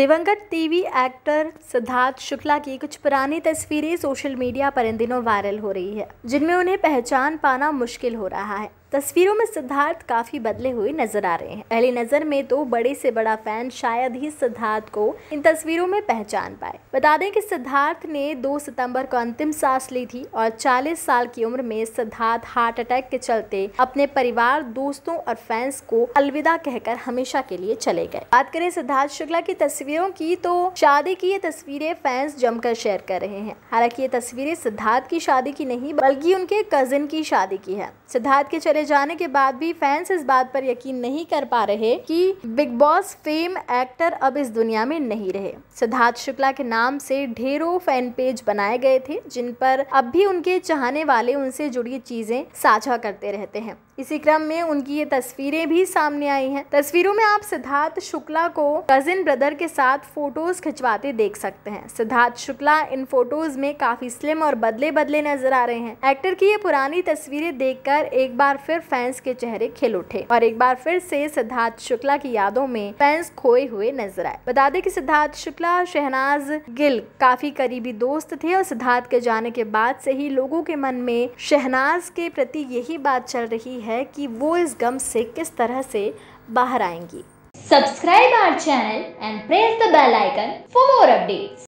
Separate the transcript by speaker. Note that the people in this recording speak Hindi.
Speaker 1: दिवंगत टीवी एक्टर सिद्धार्थ शुक्ला की कुछ पुरानी तस्वीरें सोशल मीडिया पर इन दिनों वायरल हो रही है जिनमें उन्हें पहचान पाना मुश्किल हो रहा है तस्वीरों में सिद्धार्थ काफ़ी बदले हुए नजर आ रहे हैं पहली नज़र में तो बड़े से बड़ा फैन शायद ही सिद्धार्थ को इन तस्वीरों में पहचान पाए बता दें कि सिद्धार्थ ने 2 सितंबर को अंतिम सांस ली थी और 40 साल की उम्र में सिद्धार्थ हार्ट अटैक के चलते अपने परिवार दोस्तों और फैंस को अलविदा कहकर हमेशा के लिए चले गए बात करें सिद्धार्थ शुक्ला की तस्वीरों की तो शादी की ये तस्वीरें फैंस जमकर शेयर कर रहे हैं हालांकि ये तस्वीरें सिद्धार्थ की शादी की नहीं बल्कि उनके कजिन की शादी की है सिद्धार्थ के चले चले जाने के बाद भी फैंस इस बात पर यकीन नहीं कर पा रहे कि बिग बॉस फेम एक्टर अब इस दुनिया में नहीं रहे सिद्धार्थ शुक्ला के नाम से ढेरों फैन पेज बनाए गए थे जिन पर अब भी उनके चाहने वाले उनसे जुड़ी चीजें साझा करते रहते हैं इसी क्रम में उनकी ये तस्वीरें भी सामने आई हैं तस्वीरों में आप सिद्धार्थ शुक्ला को कजिन ब्रदर के साथ फोटोज खिंचवाते देख सकते हैं सिद्धार्थ शुक्ला इन फोटोज में काफी स्लिम और बदले बदले नजर आ रहे हैं एक्टर की ये पुरानी तस्वीरें देखकर एक बार फिर फैंस के चेहरे खिल उठे और एक बार फिर से सिद्धार्थ शुक्ला की यादों में फैंस खोए हुए नजर आए बता दें कि सिद्धार्थ शुक्ला शहनाज गिल काफी करीबी दोस्त थे और सिद्धार्थ के जाने के बाद से ही लोगों के मन में शहनाज के प्रति यही बात चल रही है कि वो इस गम से किस तरह से बाहर आएंगी subscribe our channel and press the bell icon for more updates.